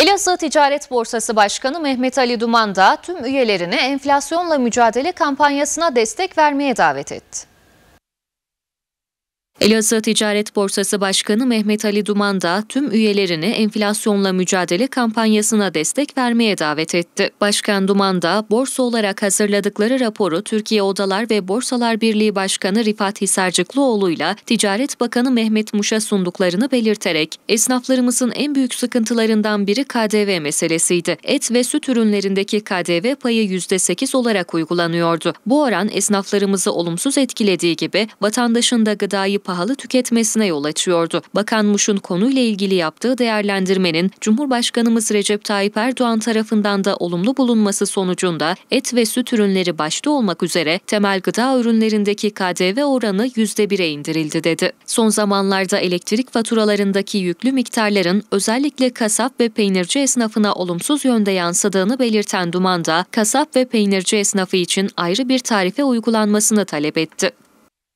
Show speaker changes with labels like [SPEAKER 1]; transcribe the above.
[SPEAKER 1] Elazığ Ticaret Borsası Başkanı Mehmet Ali Duman da tüm üyelerine enflasyonla mücadele kampanyasına destek vermeye davet etti.
[SPEAKER 2] Elazığ Ticaret Borsası Başkanı Mehmet Ali Duman da tüm üyelerini enflasyonla mücadele kampanyasına destek vermeye davet etti. Başkan Duman da borsa olarak hazırladıkları raporu Türkiye Odalar ve Borsalar Birliği Başkanı Rifat ile Ticaret Bakanı Mehmet Muş'a sunduklarını belirterek esnaflarımızın en büyük sıkıntılarından biri KDV meselesiydi. Et ve süt ürünlerindeki KDV payı %8 olarak uygulanıyordu. Bu oran esnaflarımızı olumsuz etkilediği gibi vatandaşın da gıdayı pahalı tüketmesine yol açıyordu. Bakan Muş'un konuyla ilgili yaptığı değerlendirmenin Cumhurbaşkanımız Recep Tayyip Erdoğan tarafından da olumlu bulunması sonucunda et ve süt ürünleri başta olmak üzere temel gıda ürünlerindeki KDV oranı %1'e indirildi dedi. Son zamanlarda elektrik faturalarındaki yüklü miktarların özellikle kasap ve peynirci esnafına olumsuz yönde yansıdığını belirten Duman da kasap ve peynirci esnafı için ayrı bir tarife uygulanmasını talep etti.